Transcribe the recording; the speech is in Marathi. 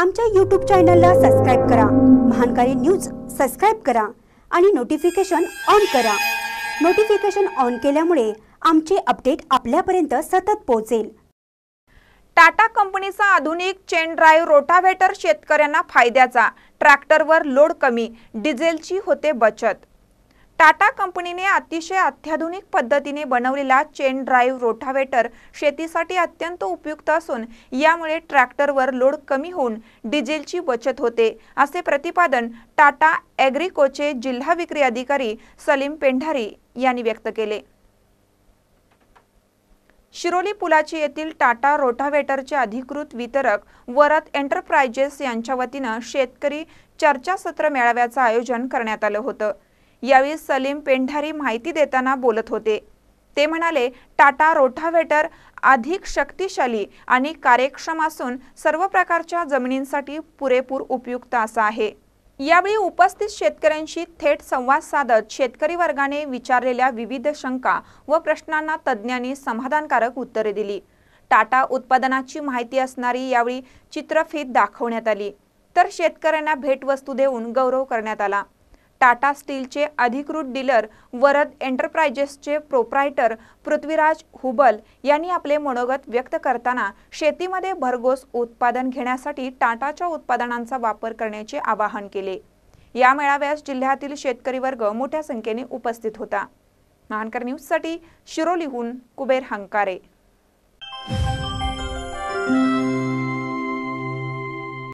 आमच्या यूट्यूब चॅनलला सबस्क्राईब करा महानकारी न्यूज सबस्क्राईब करा आणि नोटिफिकेशन ऑन करा नोटिफिकेशन ऑन केल्यामुळे आमचे अपडेट आपल्यापर्यंत सतत पोहोचेल टाटा कंपनीचा आधुनिक चेन ड्राईव्ह रोटावेटर शेतकऱ्यांना फायद्याचा ट्रॅक्टरवर लोड कमी डिझेलची होते बचत टाटा कंपनीने अतिशय अत्याधुनिक पद्धतीने बनवलेला चेन ड्राईव्ह रोटावेटर शेतीसाठी अत्यंत उपयुक्त असून यामुळे ट्रॅक्टरवर लोड कमी होऊन डिझेलची बचत होते असे प्रतिपादन टाटा ॲग्रिकोचे जिल्हा विक्री अधिकारी सलीम पेंढारी यांनी व्यक्त केले शिरोली पुलाची येथील टाटा रोटावेटरचे अधिकृत वितरक वरत एंटरप्राइजेस यांच्या वतीनं शेतकरी चर्चासत्र मेळाव्याचं आयोजन करण्यात आलं होतं यावेळी सलीम पेंढारी माहिती देताना बोलत होते ते म्हणाले टाटा रोटाव्हेटर अधिक शक्तिशाली आणि कार्यक्षम असून सर्व प्रकारच्या जमिनींसाठी पुरेपूर उपयुक्त असा आहे यावेळी उपस्थित शेतकऱ्यांशी थेट संवाद साधत शेतकरी वर्गाने विचारलेल्या विविध शंका व प्रश्नांना तज्ज्ञांनी समाधानकारक उत्तरे दिली टाटा उत्पादनाची माहिती असणारी यावेळी चित्रफीत दाखवण्यात आली तर शेतकऱ्यांना भेटवस्तू देऊन गौरव करण्यात आला टाटा स्टीलचे अधिकृत डीलर वरद एंटरप्रायजेसचे प्रोप्रायटर पृथ्वीराज हुबल यांनी आपले मनोगत व्यक्त करताना शेतीमध्ये भरघोस उत्पादन घेण्यासाठी टाटाच्या उत्पादनांचा वापर करण्याचे आवाहन केले या मेळाव्यास जिल्ह्यातील शेतकरी वर्ग मोठ्या संख्येने उपस्थित होता महानकर न्यूजसाठी शिरोलीहून कुबेर हंकारे